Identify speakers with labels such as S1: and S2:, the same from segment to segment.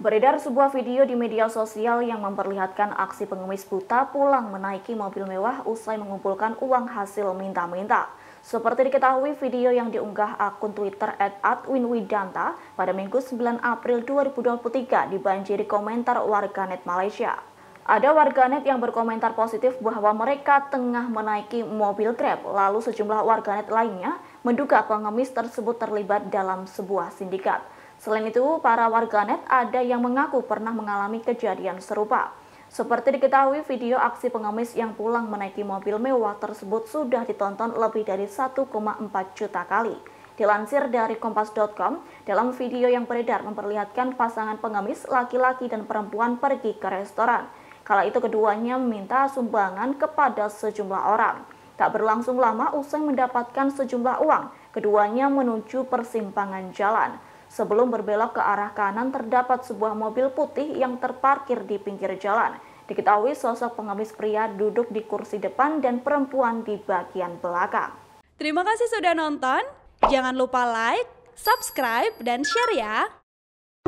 S1: Beredar sebuah video di media sosial yang memperlihatkan aksi pengemis buta pulang menaiki mobil mewah usai mengumpulkan uang hasil minta-minta. Seperti diketahui, video yang diunggah akun Twitter @adwinwidanta pada Minggu 9 April 2023 dibanjiri komentar warganet Malaysia. Ada warganet yang berkomentar positif bahwa mereka tengah menaiki mobil Grab, lalu sejumlah warganet lainnya menduga pengemis tersebut terlibat dalam sebuah sindikat. Selain itu, para warganet ada yang mengaku pernah mengalami kejadian serupa. Seperti diketahui, video aksi pengemis yang pulang menaiki mobil mewah tersebut sudah ditonton lebih dari 1,4 juta kali. Dilansir dari kompas.com, dalam video yang beredar memperlihatkan pasangan pengemis laki-laki dan perempuan pergi ke restoran. Kala itu keduanya meminta sumbangan kepada sejumlah orang. Tak berlangsung lama usai mendapatkan sejumlah uang, keduanya menuju persimpangan jalan. Sebelum berbelok ke arah kanan terdapat sebuah mobil putih yang terparkir di pinggir jalan. Diketahui sosok pengemis pria duduk
S2: di kursi depan
S1: dan perempuan di bagian belakang.
S2: Terima kasih sudah nonton. Jangan lupa like, subscribe, dan share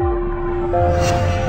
S2: ya.